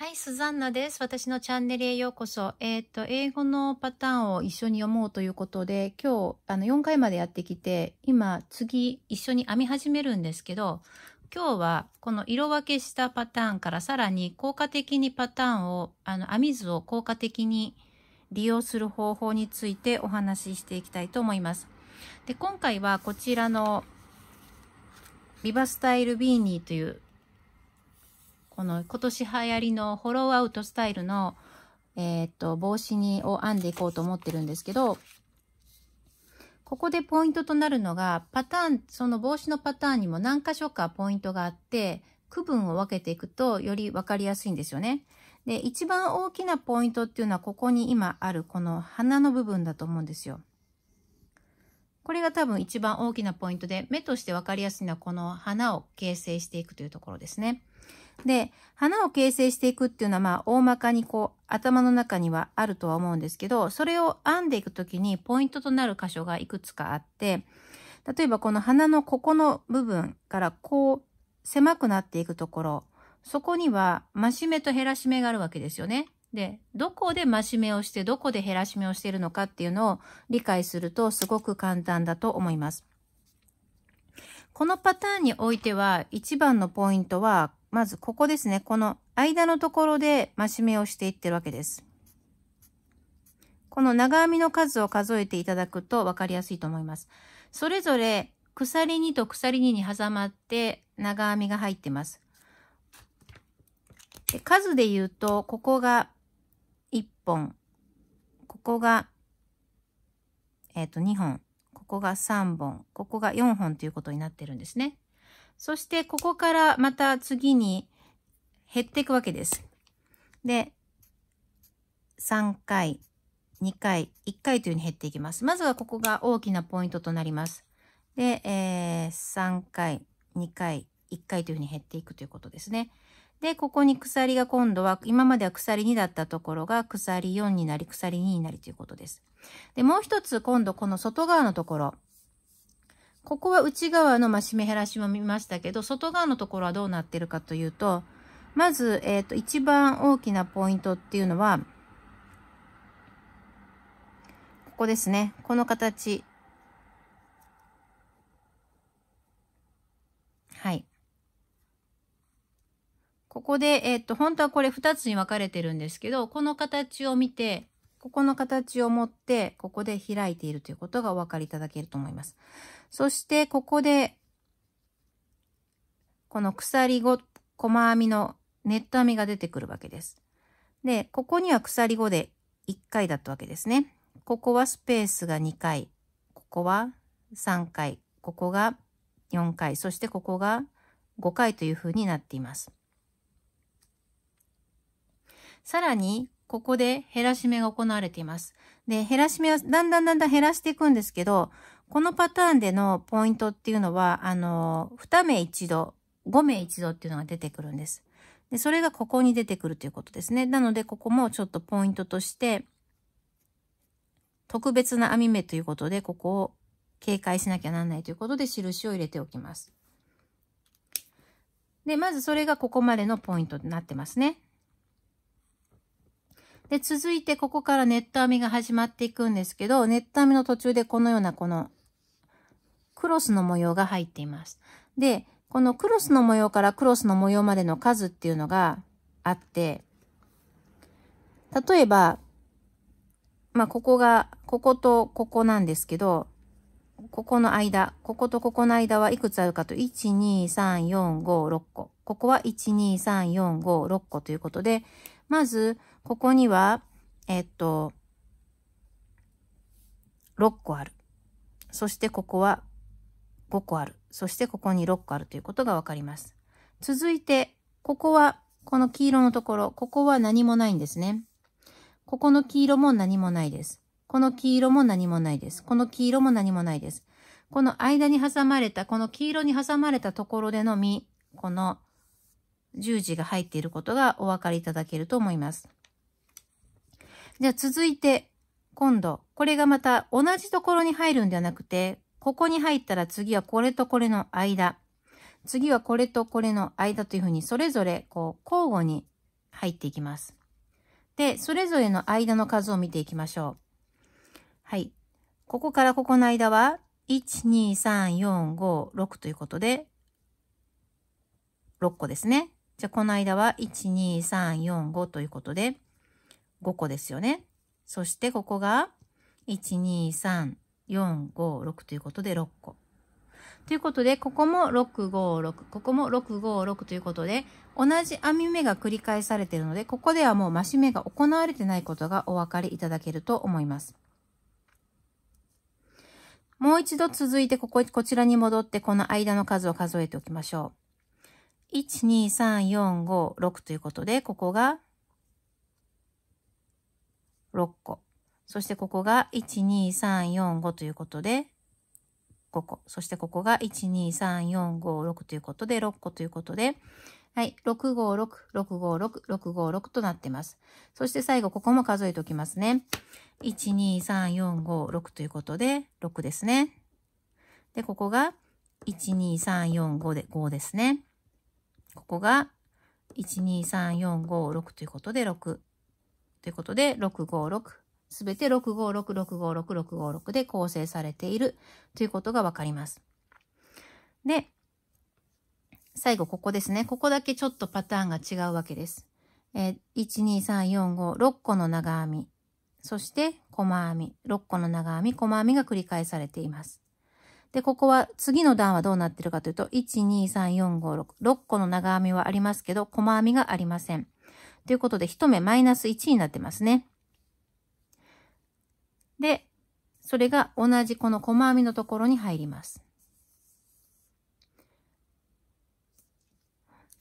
はい、スザンナです。私のチャンネルへようこそ。えっ、ー、と、英語のパターンを一緒に読もうということで、今日、あの、4回までやってきて、今、次、一緒に編み始めるんですけど、今日は、この色分けしたパターンからさらに効果的にパターンを、あの、編み図を効果的に利用する方法についてお話ししていきたいと思います。で、今回はこちらの、リバスタイルビーニーというこの今年流行りのフォローアウトスタイルの、えー、っと、帽子に、を編んでいこうと思ってるんですけど、ここでポイントとなるのが、パターン、その帽子のパターンにも何箇所かポイントがあって、区分を分けていくとより分かりやすいんですよね。で、一番大きなポイントっていうのは、ここに今あるこの鼻の部分だと思うんですよ。これが多分一番大きなポイントで、目として分かりやすいのはこの花を形成していくというところですね。で、花を形成していくっていうのは、まあ、大まかにこう、頭の中にはあるとは思うんですけど、それを編んでいくときにポイントとなる箇所がいくつかあって、例えばこの花のここの部分からこう、狭くなっていくところ、そこには増し目と減らし目があるわけですよね。で、どこで増し目をして、どこで減らし目をしているのかっていうのを理解するとすごく簡単だと思います。このパターンにおいては一番のポイントはまずここですね。この間のところで増し目をしていってるわけです。この長編みの数を数えていただくと分かりやすいと思います。それぞれ鎖2と鎖2に挟まって長編みが入ってます。で数で言うと、ここが1本、ここが、えっ、ー、と2本、ここが3本、ここが4本ということになってるんですね。そしてここからまた次に減っていくわけです。で、3回、2回、1回というふうに減っていきます。まずはここが大きなポイントとなります。で、えー、3回、2回、1回というふうに減っていくということですね。で、ここに鎖が今度は、今までは鎖2だったところが鎖4になり、鎖2になりということです。で、もう一つ今度この外側のところ、ここは内側の増し目減らしも見ましたけど、外側のところはどうなってるかというと、まず、えっ、ー、と、一番大きなポイントっていうのは、ここですね。この形。はい。ここで、えっ、ー、と、本当はこれ二つに分かれてるんですけど、この形を見て、ここの形を持って、ここで開いているということがお分かりいただけると思います。そして、ここで、この鎖5、細編みのネット編みが出てくるわけです。で、ここには鎖5で1回だったわけですね。ここはスペースが2回、ここは3回、ここが4回、そしてここが5回というふうになっています。さらに、ここで減らし目が行われています。で、減らし目はだんだんだんだん減らしていくんですけど、このパターンでのポイントっていうのは、あの、2目一度、5目一度っていうのが出てくるんです。で、それがここに出てくるということですね。なので、ここもちょっとポイントとして、特別な編み目ということで、ここを警戒しなきゃなんないということで、印を入れておきます。で、まずそれがここまでのポイントになってますね。で、続いてここからネット編みが始まっていくんですけど、ネット編みの途中でこのようなこのクロスの模様が入っています。で、このクロスの模様からクロスの模様までの数っていうのがあって、例えば、まあ、ここが、こことここなんですけど、ここの間、こことここの間はいくつあるかと、1、2、3、4、5、6個。ここは1、2、3、4、5、6個ということで、まず、ここには、えっと、6個ある。そしてここは5個ある。そしてここに6個あるということがわかります。続いて、ここは、この黄色のところ、ここは何もないんですね。ここの黄色も何もないです。この黄色も何もないです。この黄色も何もないです。この間に挟まれた、この黄色に挟まれたところでのみ、この十字が入っていることがお分かりいただけると思います。じゃあ続いて、今度、これがまた同じところに入るんではなくて、ここに入ったら次はこれとこれの間、次はこれとこれの間というふうにそれぞれこう交互に入っていきます。で、それぞれの間の数を見ていきましょう。はい。ここからここの間は、1、2、3、4、5、6ということで、6個ですね。じゃあこの間は12345ということで5個ですよね。そしてここが12345 6ということで6個。ということで、ここも656、ここも656ということで、同じ編み目が繰り返されているので、ここではもう増し目が行われてないことがお分かりいただけると思います。もう一度続いてここ、こちらに戻って、この間の数を数えておきましょう。1,2,3,4,5,6ということで、ここが6個。そしてここが1,2,3,4,5ということで、5個。そしてここが1,2,3,4,5,6ということで、6個ということで、はい、656、656、656となってます。そして最後、ここも数えておきますね。1,2,3,4,5,6ということで、6ですね。で、ここが1,2,3,4,5で5ですね。ここが12345 6ということで6。ということで、656。すべて656656656で構成されているということがわかります。で、最後ここですね。ここだけちょっとパターンが違うわけです。えー、12345 6個の長編み、そして細編み、6個の長編み、細編みが繰り返されています。で、ここは次の段はどうなってるかというと、1,2,3,4,5,6 6個の長編みはありますけど、細編みがありません。ということで、1目マイナス1になってますね。で、それが同じこの細編みのところに入ります。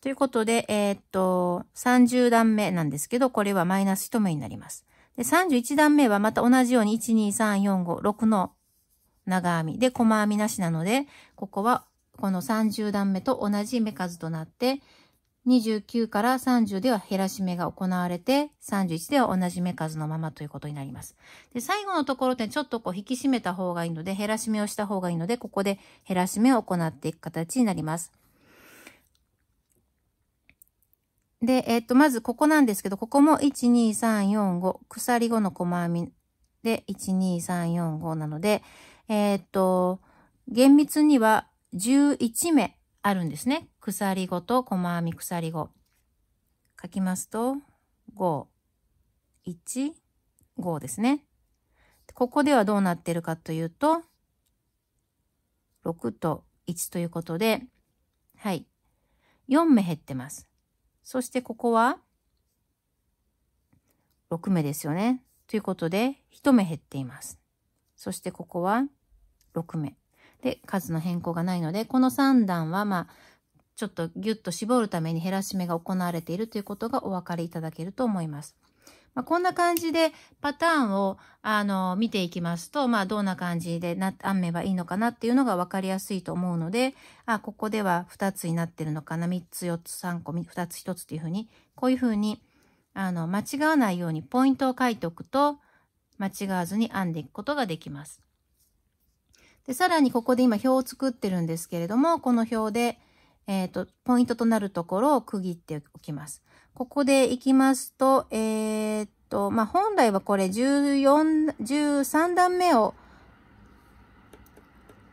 ということで、えー、っと、30段目なんですけど、これはマイナス1目になります。で、31段目はまた同じように、1、2、3、4、5、6の長編み。で、細編みなしなので、ここはこの30段目と同じ目数となって、29から30では減らし目が行われて、31では同じ目数のままということになります。で、最後のところでちょっとこう引き締めた方がいいので、減らし目をした方がいいので、ここで減らし目を行っていく形になります。で、えっと、まずここなんですけど、ここも1、2、3、4、5、鎖5の細編みで、1、2、3、4、5なので、えっ、と、厳密には11目あるんですね。鎖ごと細編み鎖ご。書きますと、5、1、5ですね。ここではどうなってるかというと、6と1ということで、はい。4目減ってます。そしてここは、6目ですよね。ということで、1目減っています。そしてここは、6目。で、数の変更がないので、この3段は、まあ、ちょっとギュッと絞るために減らし目が行われているということがお分かりいただけると思います。まあ、こんな感じでパターンをあの見ていきますと、まあ、どんな感じでな編めばいいのかなっていうのが分かりやすいと思うので、あ、ここでは2つになってるのかな、3つ、4つ、3個、2つ、1つっていうふうに、こういうふうにあの間違わないようにポイントを書いておくと、間違わずに編んでいくことができます。で、さらにここで今表を作ってるんですけれども、この表で、えっ、ー、と、ポイントとなるところを区切っておきます。ここで行きますと、えー、っと、まあ、本来はこれ14、13段目を、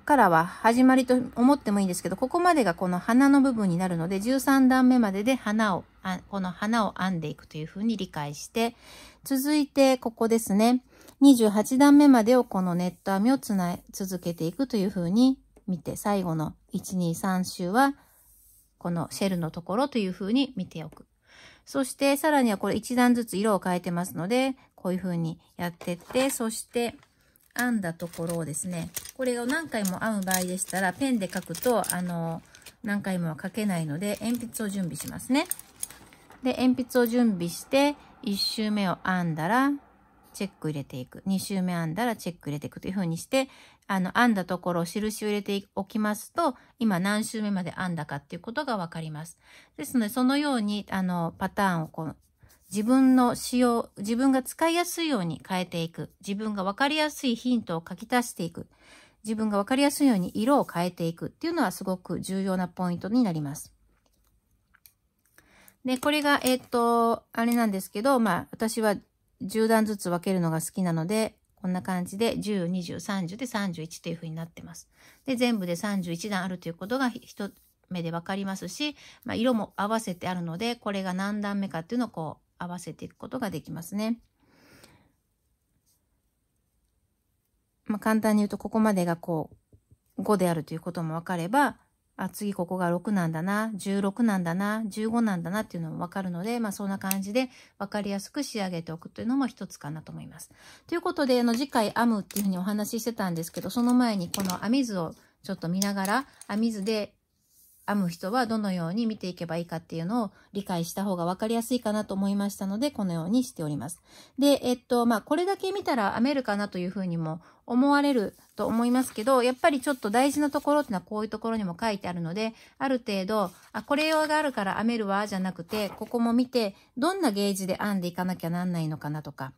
からは始まりと思ってもいいんですけど、ここまでがこの花の部分になるので、13段目までで花を、この花を編んでいくというふうに理解して、続いてここですね。28段目までをこのネット編みをつな続けていくというふうに見て、最後の123周は、このシェルのところというふうに見ておく。そしてさらにはこれ1段ずつ色を変えてますので、こういうふうにやってって、そして編んだところをですね、これを何回も編む場合でしたら、ペンで書くと、あの、何回もは書けないので、鉛筆を準備しますね。で、鉛筆を準備して、1周目を編んだら、チェック入れていく。2周目編んだらチェック入れていくというふうにして、あの、編んだところを印を入れておきますと、今何周目まで編んだかっていうことがわかります。ですので、そのように、あの、パターンをこう、自分の使用、自分が使いやすいように変えていく。自分がわかりやすいヒントを書き足していく。自分がわかりやすいように色を変えていくっていうのはすごく重要なポイントになります。で、これが、えっ、と、あれなんですけど、まあ、私は10段ずつ分けるのが好きなので、こんな感じで10、20、30で31というふうになってます。で、全部で31段あるということが1目で分かりますし、まあ、色も合わせてあるので、これが何段目かっていうのをこう合わせていくことができますね。まあ、簡単に言うとここまでがこう5であるということも分かれば、あ、次ここが6なんだな、16なんだな、15なんだなっていうのもわかるので、まあそんな感じでわかりやすく仕上げておくというのも一つかなと思います。ということで、あの次回編むっていうふうにお話ししてたんですけど、その前にこの編み図をちょっと見ながら、編み図で編む人はどのように見ていけばいいかっていうのを理解した方が分かりやすいかなと思いましたので、このようにしております。で、えっと、まあ、これだけ見たら編めるかなというふうにも思われると思いますけど、やっぱりちょっと大事なところってのはこういうところにも書いてあるので、ある程度、あ、これ用があるから編めるわ、じゃなくて、ここも見て、どんなゲージで編んでいかなきゃなんないのかなとか、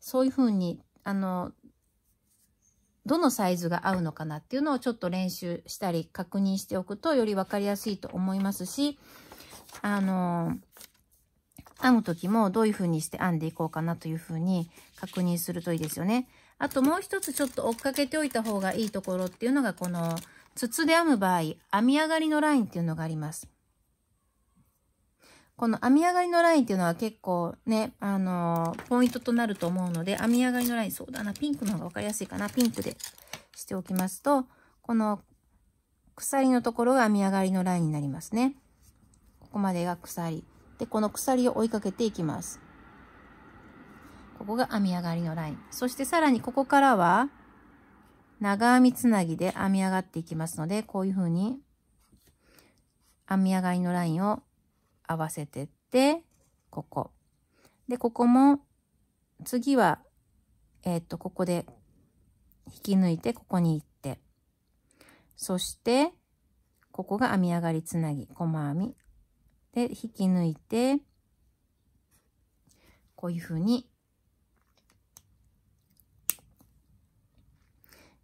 そういうふうに、あの、どのサイズが合うのかなっていうのをちょっと練習したり確認しておくとより分かりやすいと思いますし、あのー、編む時もどういう風にして編んでいこうかなという風に確認するといいですよね。あともう一つちょっと追っかけておいた方がいいところっていうのがこの筒で編む場合、編み上がりのラインっていうのがあります。この編み上がりのラインっていうのは結構ね、あのー、ポイントとなると思うので、編み上がりのライン、そうだな、ピンクの方が分かりやすいかな、ピンクでしておきますと、この鎖のところが編み上がりのラインになりますね。ここまでが鎖。で、この鎖を追いかけていきます。ここが編み上がりのライン。そしてさらにここからは、長編みつなぎで編み上がっていきますので、こういうふうに編み上がりのラインを合わせてって、ここ。で、ここも、次は、えっ、と、ここで引き抜いて、ここに行って。そして、ここが編み上がりつなぎ、細編み。で、引き抜いて、こういうふうに、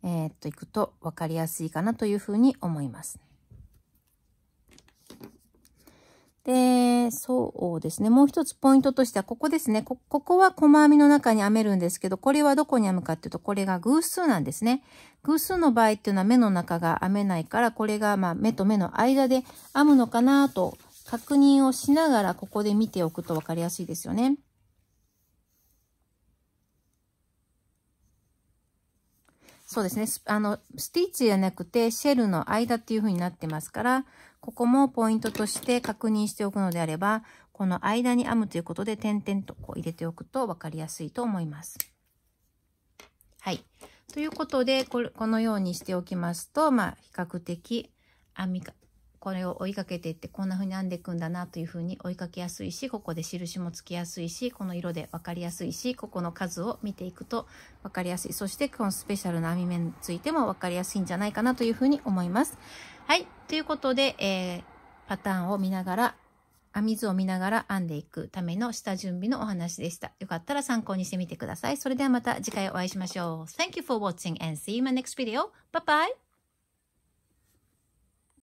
えー、っと、いくと分かりやすいかなというふうに思います。で、そうですね。もう一つポイントとしては、ここですね。こ、ここは細編みの中に編めるんですけど、これはどこに編むかっていうと、これが偶数なんですね。偶数の場合っていうのは目の中が編めないから、これがまあ目と目の間で編むのかなと確認をしながら、ここで見ておくと分かりやすいですよね。そうですね。あの、スティッチじゃなくて、シェルの間っていう風になってますから、ここもポイントとして確認しておくのであれば、この間に編むということで、点々とこう入れておくと分かりやすいと思います。はい。ということで、これこのようにしておきますと、まあ、比較的編みこれを追いかけていってこんな風に編んでいくんだなという風に追いかけやすいしここで印もつきやすいしこの色で分かりやすいしここの数を見ていくと分かりやすいそしてこのスペシャルな編み目についても分かりやすいんじゃないかなという風に思います。はい。ということで、えー、パターンを見ながら編み図を見ながら編んでいくための下準備のお話でした。よかったら参考にしてみてください。それではまた次回お会いしましょう。Thank you for watching and see you in my next video. Bye bye!